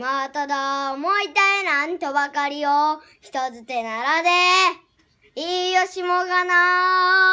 まあただ思いたいなんとばかりを人づてならでいいよしもがな